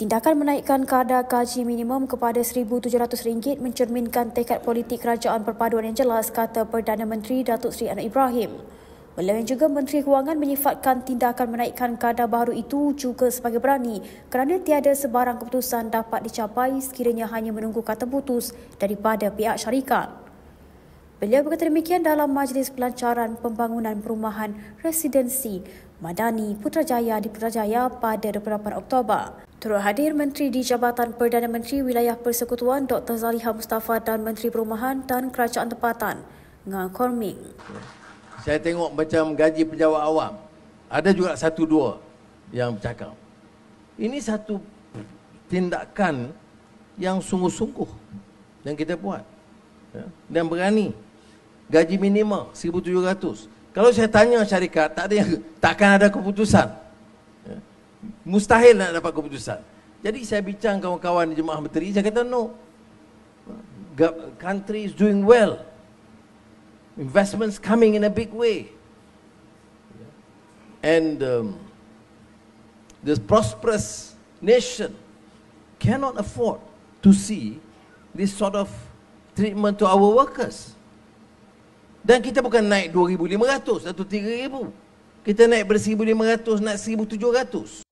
Tindakan menaikkan kadar gaji minimum kepada RM1,700 mencerminkan tekad politik kerajaan perpaduan yang jelas, kata Perdana Menteri Datuk Seri Anwar Ibrahim. Beliau yang juga Menteri Kewangan menyifatkan tindakan menaikkan kadar baru itu juga sebagai berani kerana tiada sebarang keputusan dapat dicapai sekiranya hanya menunggu kata putus daripada pihak syarikat. Beliau berkata demikian dalam majlis pelancaran pembangunan perumahan residensi Madani Putrajaya di Putrajaya pada 28 Oktober. Turut hadir Menteri di Jabatan Perdana Menteri Wilayah Persekutuan Dr. Zaliha Mustafa dan Menteri Perumahan dan Kerajaan Tempatan, Ngah Korming. Saya tengok macam gaji pejabat awam. Ada juga satu dua yang bercakap. Ini satu tindakan yang sungguh-sungguh yang kita buat. Ya, dan berani. Gaji minima 1,700. Kalau saya tanya syarikat, tak ada takkan ada keputusan mustahil nak dapat keputusan. Jadi saya bincang kawan-kawan di jemaah menteri, saya kata no. Country is doing well. Investments coming in a big way. And um, this prosperous nation cannot afford to see this sort of treatment to our workers. Dan kita bukan naik 2,500 atau 3,000. Kita naik dari 1,500 naik 1,700.